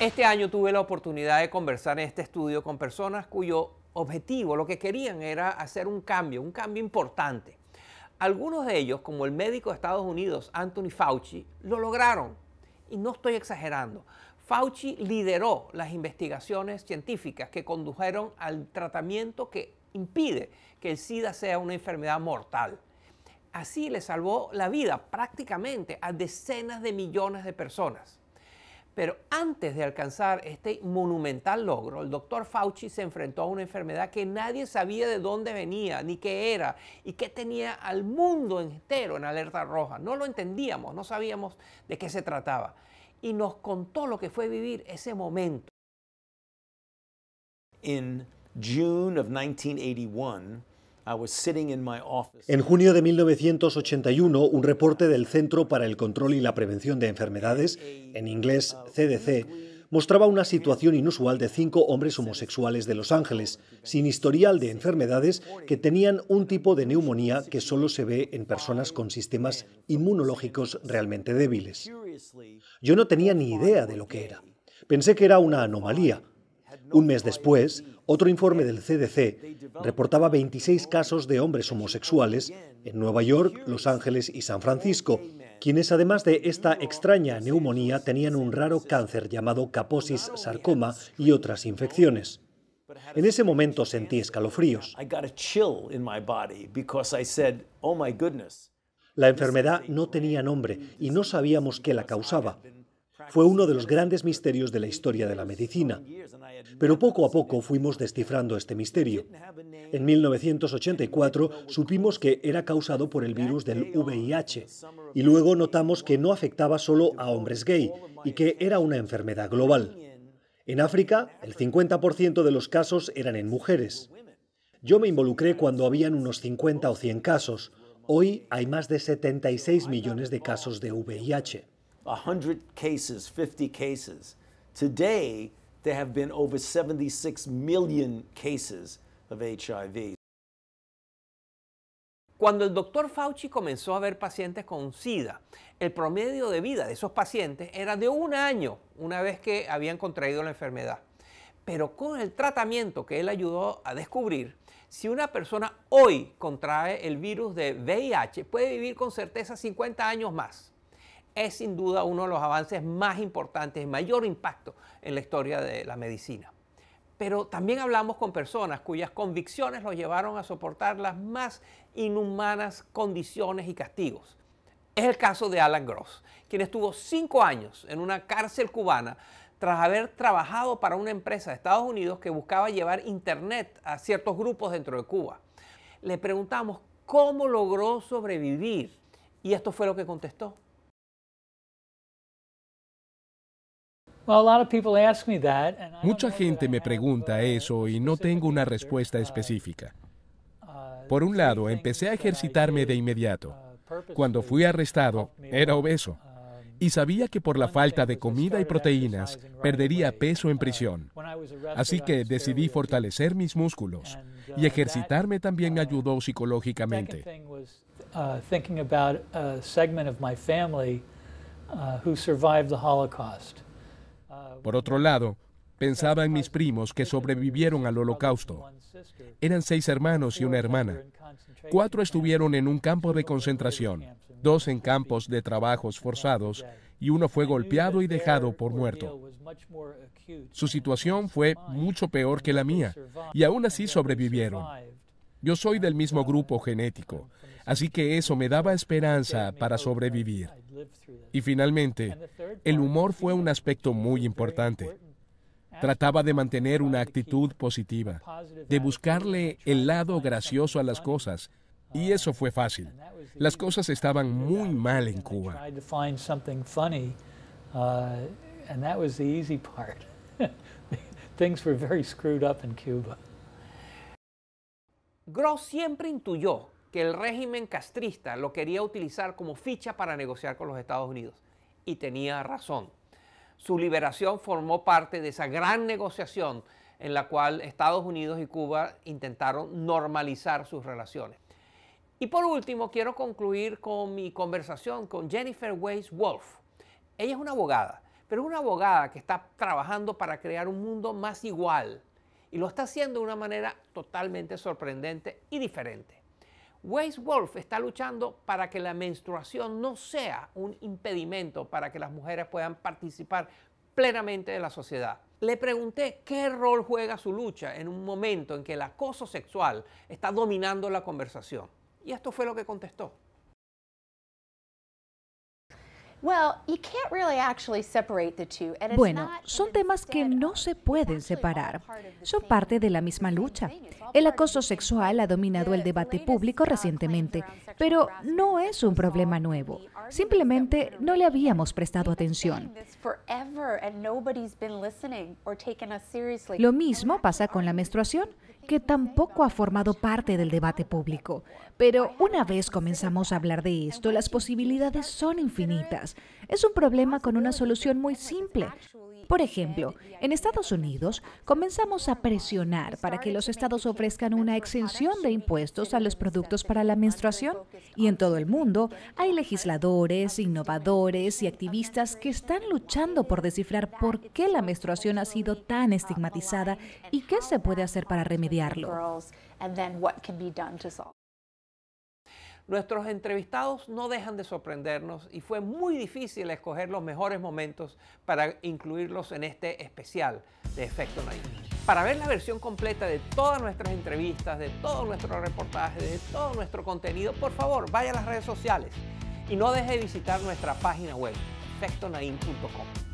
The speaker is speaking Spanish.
Este año tuve la oportunidad de conversar en este estudio con personas cuyo objetivo, lo que querían era hacer un cambio, un cambio importante. Algunos de ellos, como el médico de Estados Unidos, Anthony Fauci, lo lograron. Y no estoy exagerando. Fauci lideró las investigaciones científicas que condujeron al tratamiento que impide que el SIDA sea una enfermedad mortal. Así le salvó la vida prácticamente a decenas de millones de personas. Pero antes de alcanzar este monumental logro, el doctor Fauci se enfrentó a una enfermedad que nadie sabía de dónde venía, ni qué era, y que tenía al mundo entero en alerta roja. No lo entendíamos, no sabíamos de qué se trataba. Y nos contó lo que fue vivir ese momento. En June of 1981, en junio de 1981, un reporte del Centro para el Control y la Prevención de Enfermedades, en inglés CDC, mostraba una situación inusual de cinco hombres homosexuales de Los Ángeles, sin historial de enfermedades, que tenían un tipo de neumonía que solo se ve en personas con sistemas inmunológicos realmente débiles. Yo no tenía ni idea de lo que era. Pensé que era una anomalía, un mes después, otro informe del CDC reportaba 26 casos de hombres homosexuales en Nueva York, Los Ángeles y San Francisco, quienes además de esta extraña neumonía tenían un raro cáncer llamado caposis sarcoma y otras infecciones. En ese momento sentí escalofríos. La enfermedad no tenía nombre y no sabíamos qué la causaba fue uno de los grandes misterios de la historia de la medicina. Pero poco a poco fuimos descifrando este misterio. En 1984 supimos que era causado por el virus del VIH y luego notamos que no afectaba solo a hombres gay y que era una enfermedad global. En África, el 50% de los casos eran en mujeres. Yo me involucré cuando habían unos 50 o 100 casos. Hoy hay más de 76 millones de casos de VIH. 100 cases, 50 cases. Today, there have been over 76 million cases of HIV. Cuando el doctor Fauci comenzó a ver pacientes con SIDA, el promedio de vida de esos pacientes era de un año una vez que habían contraído la enfermedad. Pero con el tratamiento que él ayudó a descubrir, si una persona hoy contrae el virus de VIH, puede vivir con certeza 50 años más es sin duda uno de los avances más importantes, mayor impacto en la historia de la medicina. Pero también hablamos con personas cuyas convicciones los llevaron a soportar las más inhumanas condiciones y castigos. Es el caso de Alan Gross, quien estuvo cinco años en una cárcel cubana tras haber trabajado para una empresa de Estados Unidos que buscaba llevar Internet a ciertos grupos dentro de Cuba. Le preguntamos cómo logró sobrevivir y esto fue lo que contestó. Mucha gente me pregunta eso y no tengo una respuesta específica. Uh, por un lado, empecé a ejercitarme de inmediato. Uh, Cuando fui arrestado, era obeso um, y sabía que por la falta de comida y proteínas perdería peso en uh, prisión. Así que decidí fortalecer mis músculos y ejercitarme también me ayudó psicológicamente. Por otro lado, pensaba en mis primos que sobrevivieron al holocausto. Eran seis hermanos y una hermana. Cuatro estuvieron en un campo de concentración, dos en campos de trabajos forzados y uno fue golpeado y dejado por muerto. Su situación fue mucho peor que la mía y aún así sobrevivieron. Yo soy del mismo grupo genético, así que eso me daba esperanza para sobrevivir. Y finalmente, el humor fue un aspecto muy importante. Trataba de mantener una actitud positiva, de buscarle el lado gracioso a las cosas, y uh, eso fue fácil. Las cosas estaban muy mal en Cuba. Gross siempre intuyó que el régimen castrista lo quería utilizar como ficha para negociar con los Estados Unidos. Y tenía razón. Su liberación formó parte de esa gran negociación en la cual Estados Unidos y Cuba intentaron normalizar sus relaciones. Y por último, quiero concluir con mi conversación con Jennifer Weiss Wolf. Ella es una abogada, pero una abogada que está trabajando para crear un mundo más igual. Y lo está haciendo de una manera totalmente sorprendente y diferente. Weiss Wolf está luchando para que la menstruación no sea un impedimento para que las mujeres puedan participar plenamente de la sociedad. Le pregunté qué rol juega su lucha en un momento en que el acoso sexual está dominando la conversación. Y esto fue lo que contestó. Bueno, son temas que no se pueden separar. Son parte de la misma lucha. El acoso sexual ha dominado el debate público recientemente, pero no es un problema nuevo. Simplemente no le habíamos prestado atención. Lo mismo pasa con la menstruación que tampoco ha formado parte del debate público. Pero una vez comenzamos a hablar de esto, las posibilidades son infinitas. Es un problema con una solución muy simple. Por ejemplo, en Estados Unidos comenzamos a presionar para que los estados ofrezcan una exención de impuestos a los productos para la menstruación y en todo el mundo hay legisladores, innovadores y activistas que están luchando por descifrar por qué la menstruación ha sido tan estigmatizada y qué se puede hacer para remediarlo. Nuestros entrevistados no dejan de sorprendernos y fue muy difícil escoger los mejores momentos para incluirlos en este especial de Efecto Naim. Para ver la versión completa de todas nuestras entrevistas, de todos nuestro reportaje, de todo nuestro contenido, por favor, vaya a las redes sociales y no deje de visitar nuestra página web, efectonaim.com.